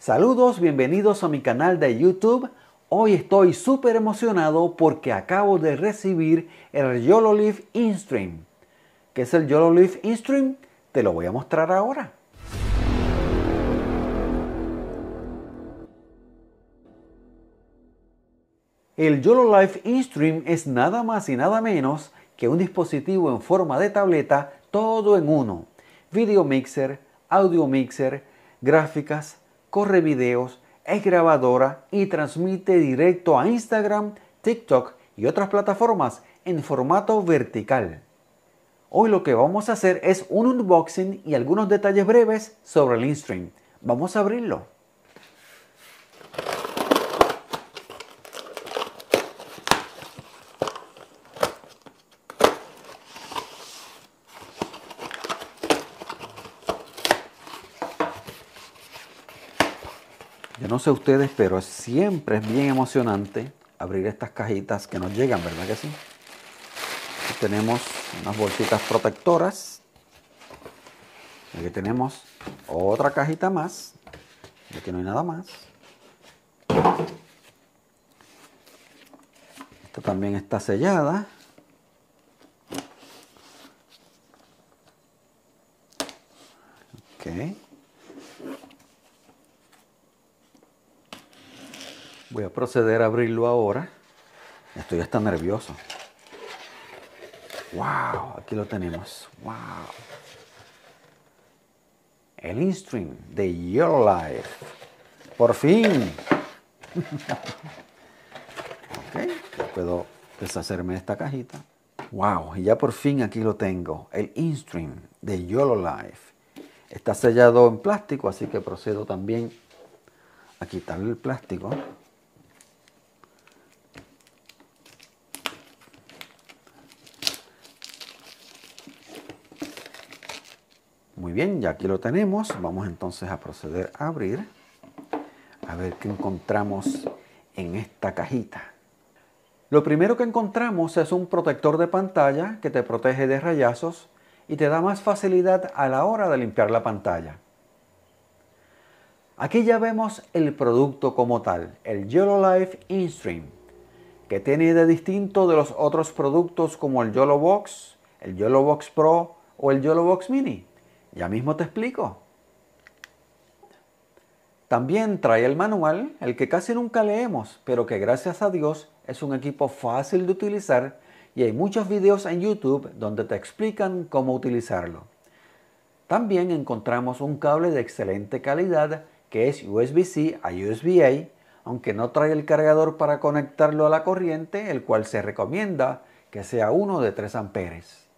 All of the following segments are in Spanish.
Saludos, bienvenidos a mi canal de YouTube. Hoy estoy súper emocionado porque acabo de recibir el YOLO InStream. ¿Qué es el YOLO InStream? Te lo voy a mostrar ahora. El YOLO Life InStream es nada más y nada menos que un dispositivo en forma de tableta todo en uno. Video mixer, audio mixer, gráficas, corre videos, es grabadora y transmite directo a Instagram, TikTok y otras plataformas en formato vertical. Hoy lo que vamos a hacer es un unboxing y algunos detalles breves sobre el InStream. Vamos a abrirlo. no sé ustedes, pero siempre es bien emocionante abrir estas cajitas que nos llegan, ¿verdad que sí? tenemos unas bolsitas protectoras. Aquí tenemos otra cajita más. Aquí no hay nada más. Esta también está sellada. Okay. Voy a proceder a abrirlo ahora. Estoy hasta nervioso. ¡Wow! Aquí lo tenemos. ¡Wow! El InStream de Your Life. ¡Por fin! ok, puedo deshacerme de esta cajita. ¡Wow! Y ya por fin aquí lo tengo. El InStream de YOLO Life. Está sellado en plástico, así que procedo también a quitarle el plástico. Muy bien, ya aquí lo tenemos. Vamos entonces a proceder a abrir. A ver qué encontramos en esta cajita. Lo primero que encontramos es un protector de pantalla que te protege de rayazos y te da más facilidad a la hora de limpiar la pantalla. Aquí ya vemos el producto como tal, el Yolo Life InStream, que tiene de distinto de los otros productos como el Yolo Box, el Yolo Box Pro o el Yolo Box Mini. Ya mismo te explico. También trae el manual, el que casi nunca leemos, pero que gracias a Dios es un equipo fácil de utilizar y hay muchos videos en YouTube donde te explican cómo utilizarlo. También encontramos un cable de excelente calidad que es USB-C a USB-A, aunque no trae el cargador para conectarlo a la corriente, el cual se recomienda que sea uno de 3 amperes.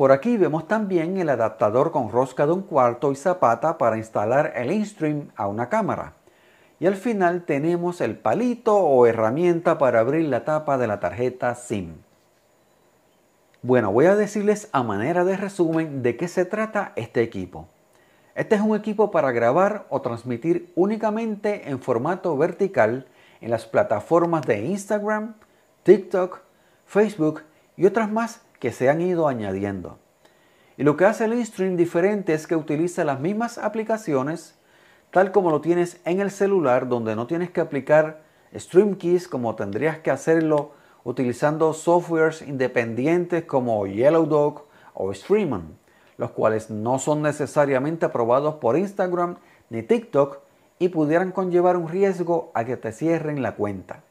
Por aquí vemos también el adaptador con rosca de un cuarto y zapata para instalar el InStream a una cámara. Y al final tenemos el palito o herramienta para abrir la tapa de la tarjeta SIM. Bueno, voy a decirles a manera de resumen de qué se trata este equipo. Este es un equipo para grabar o transmitir únicamente en formato vertical en las plataformas de Instagram, TikTok, Facebook y otras más que se han ido añadiendo. Y lo que hace el InStream diferente es que utiliza las mismas aplicaciones tal como lo tienes en el celular donde no tienes que aplicar Stream Keys como tendrías que hacerlo utilizando softwares independientes como Yellow Dog o Streamon, los cuales no son necesariamente aprobados por Instagram ni TikTok y pudieran conllevar un riesgo a que te cierren la cuenta.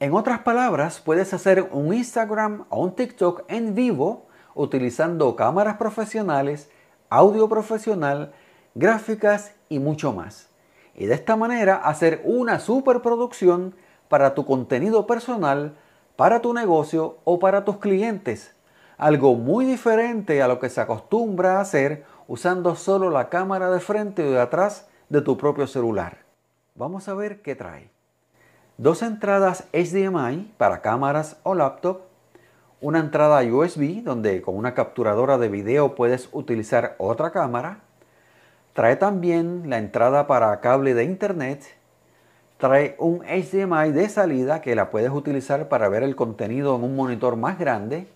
En otras palabras, puedes hacer un Instagram o un TikTok en vivo utilizando cámaras profesionales, audio profesional, gráficas y mucho más. Y de esta manera hacer una superproducción para tu contenido personal, para tu negocio o para tus clientes. Algo muy diferente a lo que se acostumbra a hacer usando solo la cámara de frente o de atrás de tu propio celular. Vamos a ver qué trae dos entradas HDMI para cámaras o laptop, una entrada USB donde con una capturadora de video puedes utilizar otra cámara, trae también la entrada para cable de internet, trae un HDMI de salida que la puedes utilizar para ver el contenido en un monitor más grande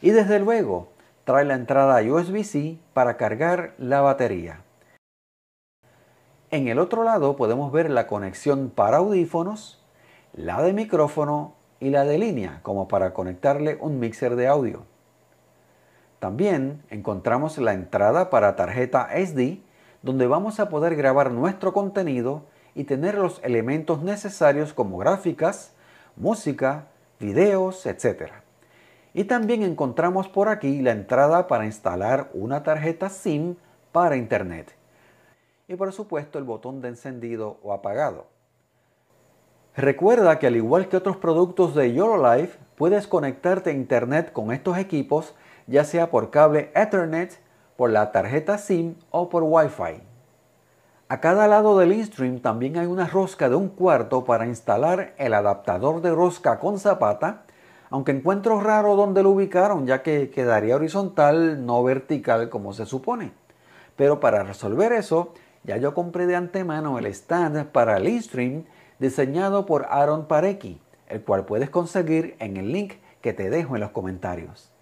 y desde luego trae la entrada USB-C para cargar la batería. En el otro lado podemos ver la conexión para audífonos, la de micrófono y la de línea, como para conectarle un mixer de audio. También encontramos la entrada para tarjeta SD, donde vamos a poder grabar nuestro contenido y tener los elementos necesarios como gráficas, música, videos, etc. Y también encontramos por aquí la entrada para instalar una tarjeta SIM para Internet. Y por supuesto el botón de encendido o apagado. Recuerda que al igual que otros productos de YoloLife, puedes conectarte a internet con estos equipos, ya sea por cable Ethernet, por la tarjeta SIM o por Wi-Fi. A cada lado del InStream también hay una rosca de un cuarto para instalar el adaptador de rosca con zapata, aunque encuentro raro dónde lo ubicaron ya que quedaría horizontal, no vertical como se supone. Pero para resolver eso, ya yo compré de antemano el stand para el InStream diseñado por Aaron Parecki, el cual puedes conseguir en el link que te dejo en los comentarios.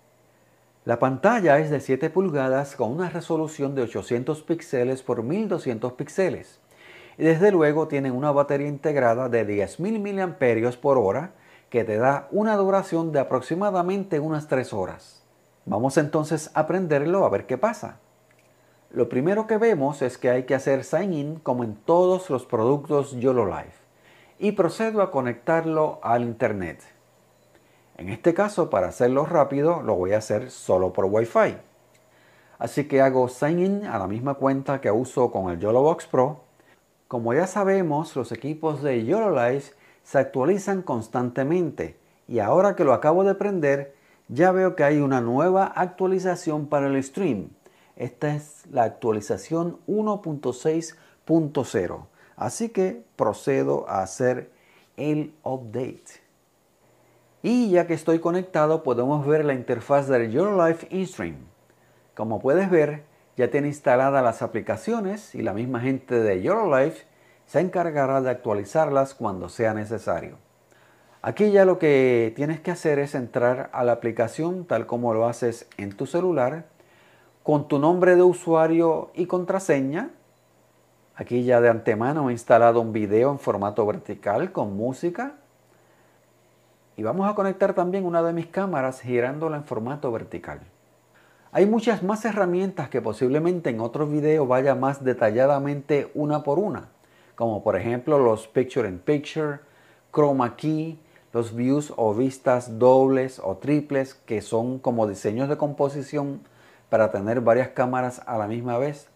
La pantalla es de 7 pulgadas con una resolución de 800 píxeles por 1200 píxeles y desde luego tiene una batería integrada de 10.000 mAh por hora que te da una duración de aproximadamente unas 3 horas. Vamos entonces a aprenderlo a ver qué pasa. Lo primero que vemos es que hay que hacer sign in como en todos los productos YoloLife y procedo a conectarlo al Internet. En este caso, para hacerlo rápido, lo voy a hacer solo por Wi-Fi. Así que hago sign in a la misma cuenta que uso con el YoloBox Pro. Como ya sabemos, los equipos de YoloLife se actualizan constantemente y ahora que lo acabo de prender, ya veo que hay una nueva actualización para el stream. Esta es la actualización 1.6.0. Así que procedo a hacer el update. Y ya que estoy conectado, podemos ver la interfaz del life InStream. Como puedes ver, ya tiene instaladas las aplicaciones y la misma gente de Your Life se encargará de actualizarlas cuando sea necesario. Aquí ya lo que tienes que hacer es entrar a la aplicación tal como lo haces en tu celular con tu nombre de usuario y contraseña Aquí ya de antemano he instalado un video en formato vertical con música. Y vamos a conectar también una de mis cámaras girándola en formato vertical. Hay muchas más herramientas que posiblemente en otro video vaya más detalladamente una por una, como por ejemplo los Picture in Picture, Chroma Key, los views o vistas dobles o triples que son como diseños de composición para tener varias cámaras a la misma vez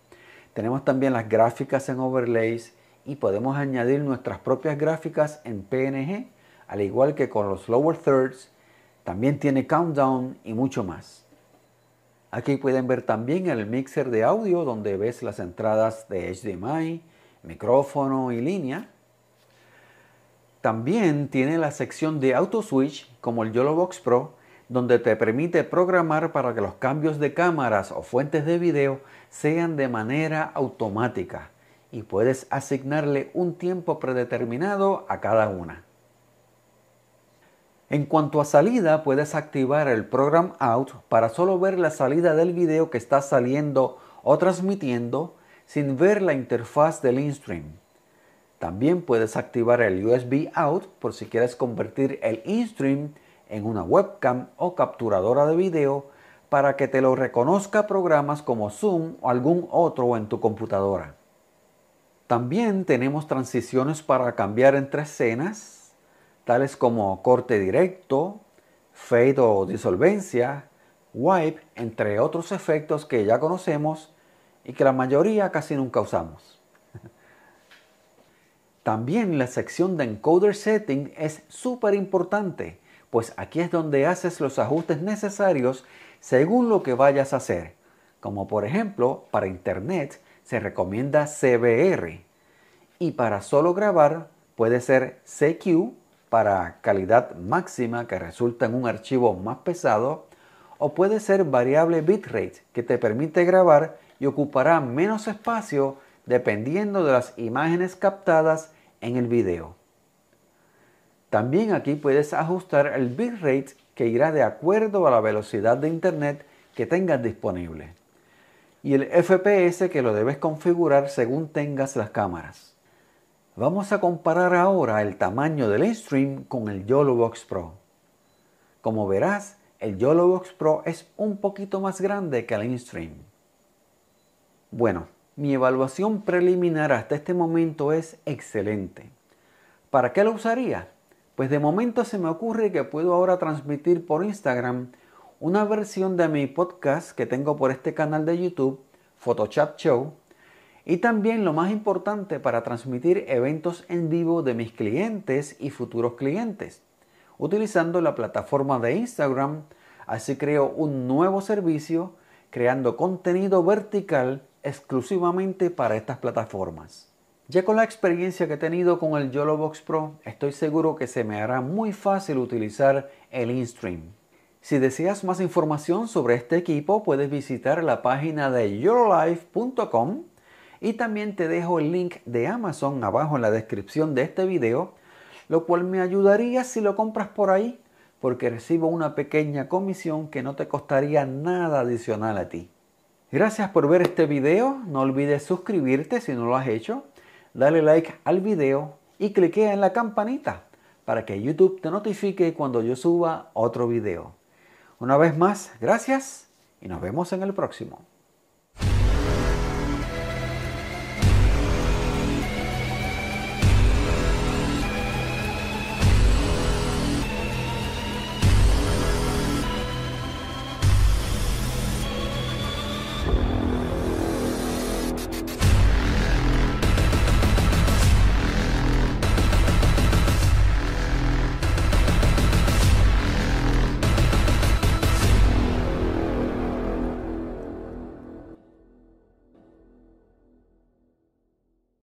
tenemos también las gráficas en overlays y podemos añadir nuestras propias gráficas en PNG, al igual que con los lower thirds. También tiene countdown y mucho más. Aquí pueden ver también el mixer de audio donde ves las entradas de HDMI, micrófono y línea. También tiene la sección de auto switch como el YoloBox Pro donde te permite programar para que los cambios de cámaras o fuentes de video sean de manera automática y puedes asignarle un tiempo predeterminado a cada una. En cuanto a salida, puedes activar el Program Out para solo ver la salida del video que está saliendo o transmitiendo sin ver la interfaz del InStream. También puedes activar el USB Out por si quieres convertir el InStream en una webcam o capturadora de video para que te lo reconozca programas como Zoom o algún otro en tu computadora. También tenemos transiciones para cambiar entre escenas, tales como corte directo, fade o disolvencia, wipe, entre otros efectos que ya conocemos y que la mayoría casi nunca usamos. También la sección de encoder setting es súper importante pues aquí es donde haces los ajustes necesarios según lo que vayas a hacer. Como por ejemplo, para Internet se recomienda CBR y para solo grabar puede ser CQ para calidad máxima que resulta en un archivo más pesado o puede ser variable bitrate que te permite grabar y ocupará menos espacio dependiendo de las imágenes captadas en el video. También aquí puedes ajustar el bitrate que irá de acuerdo a la velocidad de internet que tengas disponible y el FPS que lo debes configurar según tengas las cámaras. Vamos a comparar ahora el tamaño del instream con el YoloBox Pro. Como verás, el YoloBox Pro es un poquito más grande que el InStream. Bueno, mi evaluación preliminar hasta este momento es excelente. ¿Para qué lo usaría? Pues de momento se me ocurre que puedo ahora transmitir por Instagram una versión de mi podcast que tengo por este canal de YouTube, Photoshop Show, y también lo más importante para transmitir eventos en vivo de mis clientes y futuros clientes. Utilizando la plataforma de Instagram, así creo un nuevo servicio creando contenido vertical exclusivamente para estas plataformas. Ya con la experiencia que he tenido con el YOLO Box Pro, estoy seguro que se me hará muy fácil utilizar el InStream. Si deseas más información sobre este equipo, puedes visitar la página de YOLOLife.com y también te dejo el link de Amazon abajo en la descripción de este video, lo cual me ayudaría si lo compras por ahí, porque recibo una pequeña comisión que no te costaría nada adicional a ti. Gracias por ver este video, no olvides suscribirte si no lo has hecho dale like al video y cliquea en la campanita para que YouTube te notifique cuando yo suba otro video. Una vez más, gracias y nos vemos en el próximo.